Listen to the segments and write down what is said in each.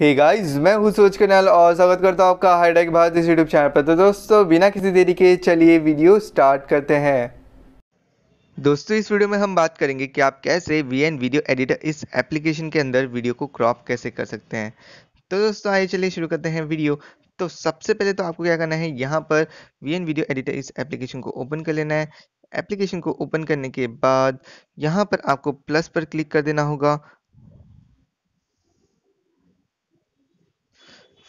hey guys, मैं हूँ सूरज कन्याल और स्वागत करता हूँ आपका हाईटेक भारत इस यूट्यूब चैनल पर तो दोस्तों बिना किसी देरी के चलिए वीडियो स्टार्ट करते हैं दोस्तों इस वीडियो में हम बात करेंगे कि आप कैसे वी एन वीडियो एडिटर इस एप्लीकेशन के अंदर वीडियो को क्रॉप कैसे कर सकते हैं तो दोस्तों आइए चलिए शुरू करते हैं वीडियो तो सबसे पहले तो आपको क्या करना है यहाँ पर वी एन वीडियो एडिटर इस एप्लीकेशन को ओपन कर लेना है एप्लीकेशन को ओपन करने के बाद यहाँ पर आपको प्लस पर क्लिक कर देना होगा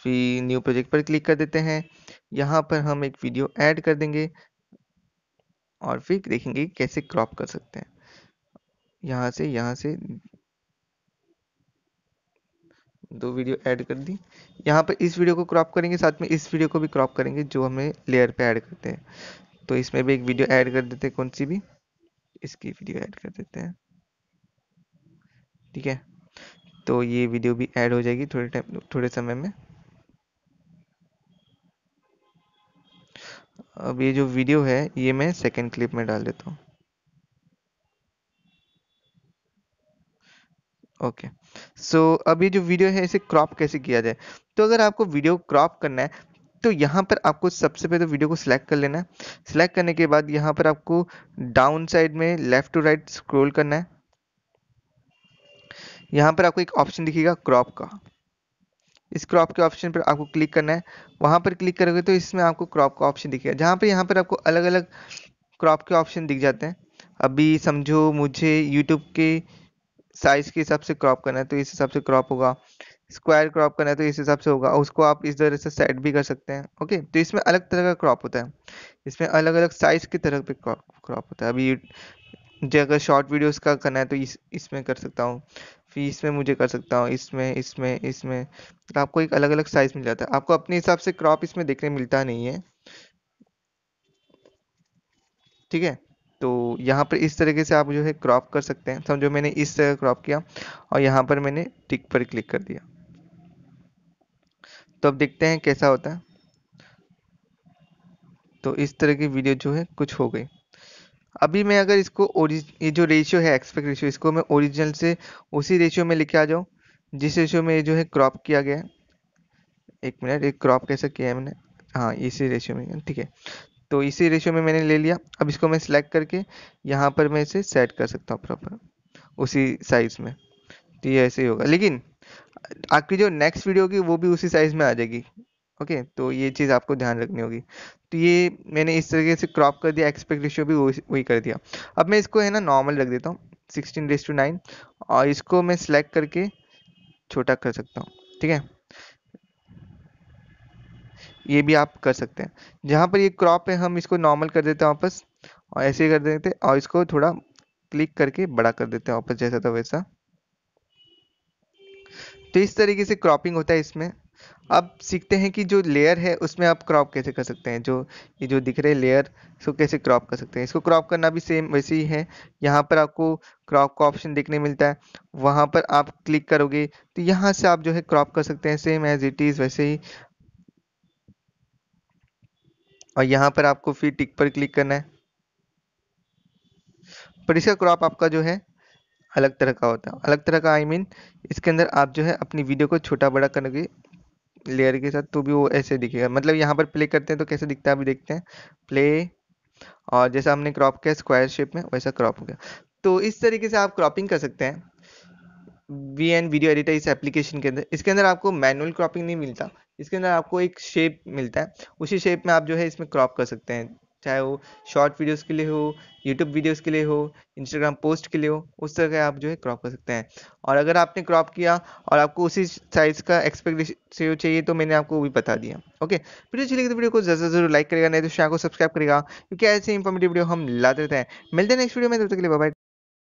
फिर न्यू प्रोजेक्ट पर क्लिक कर देते हैं यहाँ पर हम एक वीडियो ऐड कर देंगे और फिर देखेंगे कैसे क्रॉप कर सकते हैं यहाँ से यहाँ से दो वीडियो ऐड कर दी यहाँ पर इस वीडियो को क्रॉप करेंगे साथ में इस वीडियो को भी क्रॉप करेंगे जो हमें लेयर पे ऐड करते हैं तो इसमें भी एक वीडियो ऐड कर देते हैं कौन सी भी इसकी वीडियो ऐड कर देते हैं ठीक है तो ये वीडियो भी ऐड हो जाएगी थोड़े टाइम थोड़े समय में अब ये जो वीडियो है ये मैं सेकंड क्लिप में डाल देता हूँ ओके सो अब ये जो वीडियो है इसे क्रॉप कैसे किया जाए तो अगर आपको वीडियो क्रॉप करना है तो यहाँ पर आपको सबसे पहले तो वीडियो को सिलेक्ट कर लेना है सिलेक्ट करने के बाद यहाँ पर आपको डाउन साइड में लेफ्ट टू राइट स्क्रोल करना है यहाँ पर आपको एक ऑप्शन दिखेगा क्रॉप का इस क्रॉप के ऑप्शन पर आपको क्लिक करना है वहाँ पर क्लिक करोगे तो इसमें आपको क्रॉप का ऑप्शन दिखेगा जहाँ पर यहाँ पर आपको अलग अलग क्रॉप के ऑप्शन दिख जाते हैं अभी समझो मुझे यूट्यूब के साइज़ के हिसाब से क्रॉप करना है तो इस हिसाब से क्रॉप होगा स्क्वायर क्रॉप करना है तो इस हिसाब से होगा और उसको आप इस तरह से सेट भी कर सकते हैं ओके तो इसमें अलग तरह का क्रॉप होता है इसमें अलग अलग साइज़ की तरह पे क्रॉप होता है अभी जो अगर शॉर्ट वीडियोस का करना है तो इस इसमें कर सकता हूँ फिर इसमें मुझे कर सकता हूँ इसमें इसमें इसमें तो आपको एक अलग अलग साइज़ मिल जाता है आपको अपने हिसाब से क्रॉप इसमें देखने मिलता नहीं है ठीक है तो यहाँ पर इस तरीके से आप जो है क्रॉप कर सकते हैं समझो मैंने इस तरह क्रॉप किया और यहाँ पर मैंने टिक पर क्लिक कर दिया तो अब देखते हैं कैसा होता है तो इस तरह की वीडियो जो है कुछ हो गई अभी मैं अगर इसको ये जो रेशियो है एक्सपेक्ट रेशियो इसको मैं ओरिजिनल से उसी रेशियो में लेके आ जाऊँ जिस रेशियो में ये जो है क्रॉप किया गया है एक मिनट एक क्रॉप कैसे किया है मैंने हाँ इसी रेशियो में ठीक है तो इसी रेशियो में मैंने ले लिया अब इसको मैं सिलेक्ट करके यहाँ पर मैं इसे सेट कर सकता हूँ प्रॉपर उसी साइज़ में तो ये ऐसे ही होगा लेकिन आपकी जो नेक्स्ट वीडियो होगी वो भी उसी साइज़ में आ जाएगी ओके तो ये चीज़ आपको ध्यान रखनी होगी तो ये मैंने इस तरीके से क्रॉप कर दिया एक्सपेक्ट रेशियो भी वही कर दिया अब मैं इसको है ना नॉर्मल रख देता हूँ सिक्सटीन रेस टू नाइन और इसको मैं सिलेक्ट करके छोटा कर सकता हूँ ठीक है ये भी आप कर सकते हैं जहाँ पर ये क्रॉप है हम इसको नॉर्मल कर देते हैं वापस और ऐसे कर देते हैं और इसको थोड़ा क्लिक करके बड़ा कर देते हैं वापस जैसा था वैसा तो इस तरीके से क्रॉपिंग होता है इसमें अब सीखते हैं कि जो लेयर है उसमें आप क्रॉप कैसे कर सकते हैं जो ये जो दिख रहे लेयर इसको कैसे क्रॉप कर सकते हैं इसको क्रॉप करना भी सेम वैसे ही है यहाँ पर आपको क्रॉप का ऑप्शन देखने मिलता है वहाँ पर आप क्लिक करोगे तो यहाँ से आप जो है क्रॉप कर सकते हैं सेम एज इट इज़ वैसे ही और यहाँ पर आपको फिर टिक पर क्लिक करना है पर इसका क्रॉप आपका जो है अलग तरह का होता है अलग तरह का आई I मीन mean, इसके अंदर आप जो है अपनी वीडियो को छोटा बड़ा करने लेयर के साथ तो भी वो ऐसे दिखेगा मतलब यहाँ पर प्ले करते हैं तो कैसे दिखता है अभी देखते हैं प्ले और जैसा हमने क्रॉप किया स्क्वायर शेप में वैसा क्रॉप हो गया तो इस तरीके से आप क्रॉपिंग कर सकते हैं वी एन वीडियो एडिटर इस एप्लीकेशन के अंदर इसके अंदर आपको मैनुअल क्रॉपिंग नहीं मिलता इसके अंदर आपको एक शेप मिलता है उसी शेप में आप जो है इसमें क्रॉप कर सकते हैं चाहे वो शॉर्ट वीडियोस के लिए हो यूट्यूब वीडियोस के लिए हो इंस्टाग्राम पोस्ट के लिए हो उस तरह का आप जो है क्रॉप कर सकते हैं और अगर आपने क्रॉप किया और आपको उसी साइज़ का एक्सपेक्टेशन से चाहिए तो मैंने आपको वो भी बता दिया ओके वीडियो अच्छी लगी तो वीडियो को ज़्यादा जरूर लाइक करेगा नहीं तो शायद को सब्सक्राइब करेगा क्योंकि ऐसे इंफॉर्मेटिव वीडियो हम लाते रहते हैं मिलते हैं नेक्स्ट वीडियो में तब तक के लिए बाय